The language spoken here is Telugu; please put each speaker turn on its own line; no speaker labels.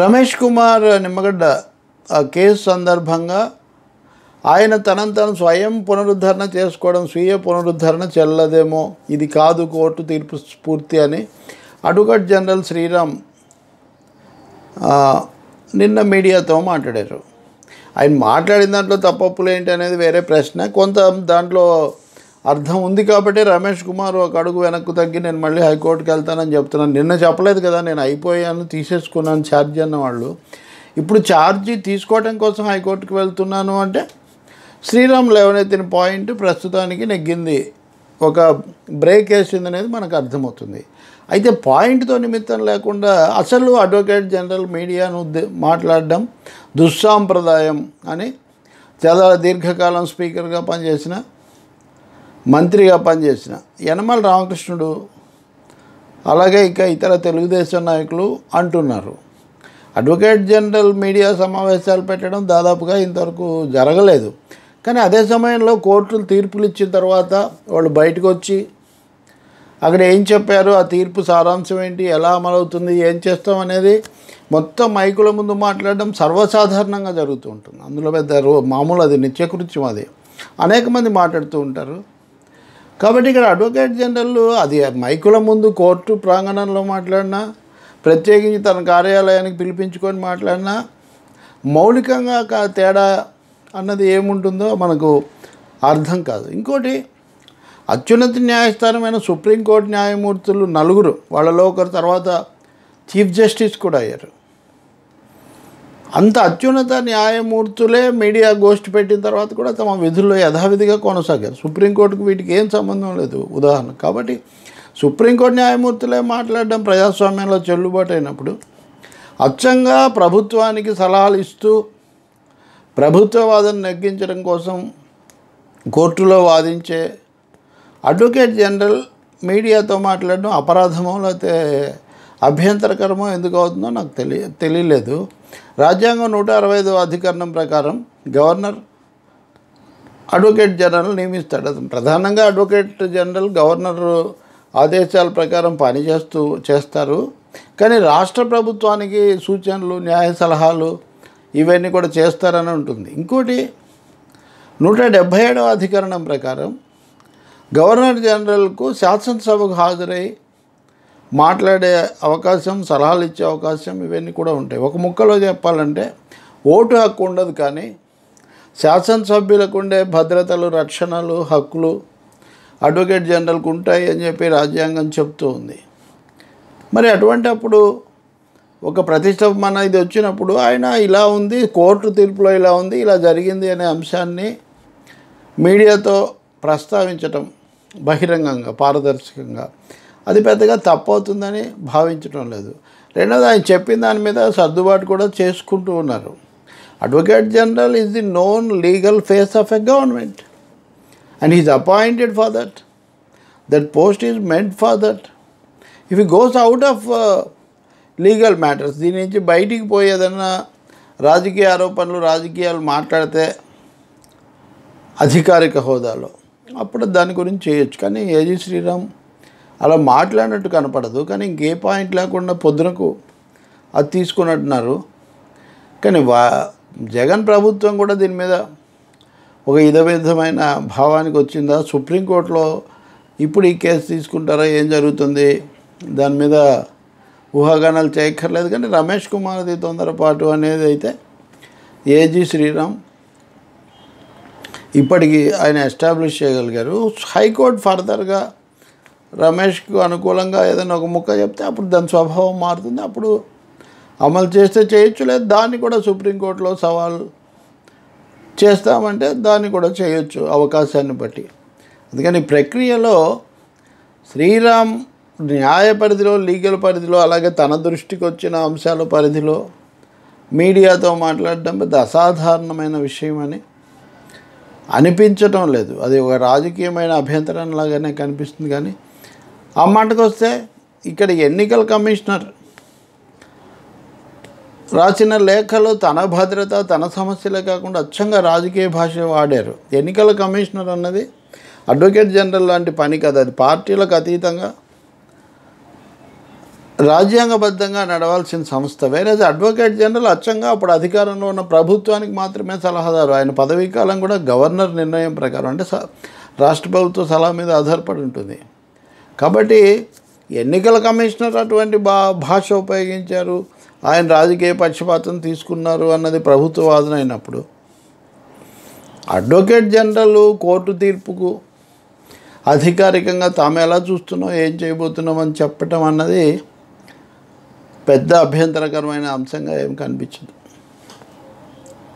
రమేష్ కుమార్ నిమ్మగడ్డ ఆ కేసు సందర్భంగా ఆయన తనను తను స్వయం పునరుద్ధరణ చేసుకోవడం స్వీయ పునరుద్ధరణ చెల్లదేమో ఇది కాదు కోర్టు తీర్పు స్ఫూర్తి అని అడ్వకేట్ జనరల్ శ్రీరామ్ నిన్న మీడియాతో మాట్లాడారు ఆయన మాట్లాడిన దాంట్లో తప్పప్పులు ఏంటి అనేది వేరే ప్రశ్న కొంత దాంట్లో అర్థం ఉంది కాబట్టి రమేష్ కుమార్ ఒక అడుగు వెనక్కు తగ్గి నేను మళ్ళీ హైకోర్టుకి వెళ్తానని చెప్తున్నాను నిన్న చెప్పలేదు కదా నేను అయిపోయాను తీసేసుకున్నాను ఛార్జ్ అన్న వాళ్ళు ఇప్పుడు ఛార్జీ తీసుకోవడం కోసం హైకోర్టుకి వెళ్తున్నాను అంటే శ్రీరామ్ లేవనెత్తిన పాయింట్ ప్రస్తుతానికి నెగ్గింది ఒక బ్రేక్ వేసింది అనేది మనకు అర్థమవుతుంది అయితే పాయింట్తో నిమిత్తం లేకుండా అసలు అడ్వకేట్ జనరల్ మీడియాను మాట్లాడడం దుస్సాంప్రదాయం అని చాలా దీర్ఘకాలం స్పీకర్గా పనిచేసిన మంత్రిగా పనిచేసిన యనమల రామకృష్ణుడు అలాగే ఇంకా ఇతర తెలుగుదేశం నాయకులు అంటున్నారు అడ్వకేట్ జనరల్ మీడియా సమావేశాలు పెట్టడం దాదాపుగా ఇంతవరకు జరగలేదు కానీ అదే సమయంలో కోర్టులు తీర్పులు ఇచ్చిన తర్వాత వాళ్ళు బయటకు వచ్చి అక్కడ ఏం చెప్పారు ఆ తీర్పు సారాంశం ఏంటి ఎలా అమలవుతుంది ఏం చేస్తాం అనేది మొత్తం మైకుల ముందు మాట్లాడడం సర్వసాధారణంగా జరుగుతూ ఉంటుంది అందులో పెద్ద మామూలు అది నిత్యకృత్యం అది అనేక మంది మాట్లాడుతూ ఉంటారు కాబట్టి ఇక్కడ అడ్వకేట్ జనరల్ అది మైకుల ముందు కోర్టు ప్రాంగణంలో మాట్లాడినా ప్రత్యేకించి తన కార్యాలయానికి పిలిపించుకొని మాట్లాడినా మౌలికంగా తేడా అన్నది ఏముంటుందో మనకు అర్థం కాదు ఇంకోటి అత్యున్నత న్యాయస్థానమైన సుప్రీంకోర్టు న్యాయమూర్తులు నలుగురు వాళ్ళలో ఒకరు తర్వాత చీఫ్ జస్టిస్ కూడా అయ్యారు అంత అత్యున్నత న్యాయమూర్తులే మీడియా గోష్ఠి పెట్టిన తర్వాత కూడా తమ విధుల్లో యథావిధిగా కొనసాగారు సుప్రీంకోర్టుకు వీటికి ఏం సంబంధం లేదు ఉదాహరణ కాబట్టి సుప్రీంకోర్టు న్యాయమూర్తులే మాట్లాడడం ప్రజాస్వామ్యంలో చెల్లుబాటు అయినప్పుడు అచ్చంగా ప్రభుత్వానికి సలహాలు ఇస్తూ ప్రభుత్వవాదం నెగ్గించడం కోసం కోర్టులో వాదించే అడ్వకేట్ జనరల్ మీడియాతో మాట్లాడడం అపరాధమో లేకపోతే అభ్యంతరకరమో ఎందుకు అవుతుందో నాకు తెలియ తెలియలేదు రాజ్యాంగం నూట అరవై ఐదు అధికరణం ప్రకారం గవర్నర్ అడ్వకేట్ జనరల్ నియమిస్తాడు అతను ప్రధానంగా అడ్వకేట్ జనరల్ గవర్నర్ ఆదేశాల ప్రకారం పనిచేస్తూ చేస్తారు కానీ రాష్ట్ర ప్రభుత్వానికి సూచనలు న్యాయ సలహాలు ఇవన్నీ కూడా చేస్తారని ఉంటుంది ఇంకోటి నూట డెబ్భై ఏడవ అధికరణం ప్రకారం గవర్నర్ జనరల్కు శాసనసభకు హాజరై మాట్లాడే అవకాశం సలహాలు ఇచ్చే అవకాశం ఇవన్నీ కూడా ఉంటాయి ఒక ముక్కలో చెప్పాలంటే ఓటు హక్కు ఉండదు కానీ శాసనసభ్యులకు ఉండే భద్రతలు రక్షణలు హక్కులు అడ్వకేట్ జనరల్కు ఉంటాయి అని చెప్పి రాజ్యాంగం చెప్తూ ఉంది మరి అటువంటి అప్పుడు ఒక మన ఇది వచ్చినప్పుడు ఆయన ఇలా ఉంది కోర్టు తీర్పులో ఇలా ఉంది ఇలా జరిగింది అనే అంశాన్ని మీడియాతో ప్రస్తావించటం బహిరంగంగా పారదర్శకంగా అది పెద్దగా తప్పవుతుందని భావించడం లేదు రెండవది ఆయన చెప్పిన దాని మీద సర్దుబాటు కూడా చేసుకుంటూ ఉన్నారు advocate general is the known legal face of a government and is appointed for that that post is meant for that if he goes out of legal matters దీని నుంచి బయటికి పోయేదన్నా రాజకీయ ఆరోపణలు రాజకీయాలు మాట్లాడితే అధికారిక హోదాలో అప్పుడు దాని గురించి చేయొచ్చు కానీ ఏజీ శ్రీరామ్ అలా మాట్లాడినట్టు కనపడదు కానీ ఇంకే పాయింట్ లేకుండా పొద్దునకు అది తీసుకున్నట్టున్నారు కానీ వా జగన్ ప్రభుత్వం కూడా దీని మీద ఒక విధమైన భావానికి వచ్చిందా సుప్రీంకోర్టులో ఇప్పుడు ఈ కేసు తీసుకుంటారా ఏం జరుగుతుంది దాని మీద ఊహాగానాలు చేయక్కర్లేదు కానీ రమేష్ కుమార్ది తొందరపాటు అనేది అయితే ఏజీ శ్రీరామ్ ఇప్పటికీ ఆయన ఎస్టాబ్లిష్ చేయగలిగారు హైకోర్టు ఫర్దర్గా రమేష్కు అనుకూలంగా ఏదైనా ఒక ముక్క చెప్తే అప్పుడు దాని స్వభావం మారుతుంది అప్పుడు అమలు చేస్తే చేయొచ్చు లేదు దాన్ని కూడా సుప్రీంకోర్టులో సవాల్ చేస్తామంటే దాన్ని కూడా చేయొచ్చు అవకాశాన్ని బట్టి అందుకని ప్రక్రియలో శ్రీరామ్ న్యాయ పరిధిలో లీగల్ పరిధిలో అలాగే తన దృష్టికి వచ్చిన అంశాల పరిధిలో మీడియాతో మాట్లాడడం పెద్ద అసాధారణమైన విషయం అని అనిపించటం లేదు అది ఒక రాజకీయమైన అభ్యంతరం లాగానే కనిపిస్తుంది కానీ ఆ మాటకు వస్తే ఇక్కడ ఎన్నికల కమిషనర్ రాసిన లేఖలో తన భద్రత తన సమస్యలే కాకుండా అచ్చంగా రాజకీయ భాష వాడారు ఎన్నికల కమిషనర్ అన్నది అడ్వకేట్ జనరల్ లాంటి పని కదా అది పార్టీలకు అతీతంగా రాజ్యాంగబద్ధంగా నడవాల్సిన సంస్థ వేరే అడ్వకేట్ జనరల్ అచ్చంగా అప్పుడు అధికారంలో ఉన్న ప్రభుత్వానికి మాత్రమే సలహాదారు ఆయన పదవీకాలం కూడా గవర్నర్ నిర్ణయం ప్రకారం అంటే రాష్ట్ర ప్రభుత్వ సలహా మీద ఆధారపడి ఉంటుంది కాబట్టి ఎన్నికల కమిషనర్ అటువంటి భా భాష ఉపయోగించారు ఆయన రాజకీయ పక్షపాతం తీసుకున్నారు అన్నది ప్రభుత్వ వాదన అయినప్పుడు అడ్వకేట్ జనరల్ కోర్టు తీర్పుకు అధికారికంగా తాము ఎలా చూస్తున్నాం ఏం చేయబోతున్నాం అని చెప్పటం అన్నది పెద్ద అభ్యంతరకరమైన అంశంగా ఏం కనిపించదు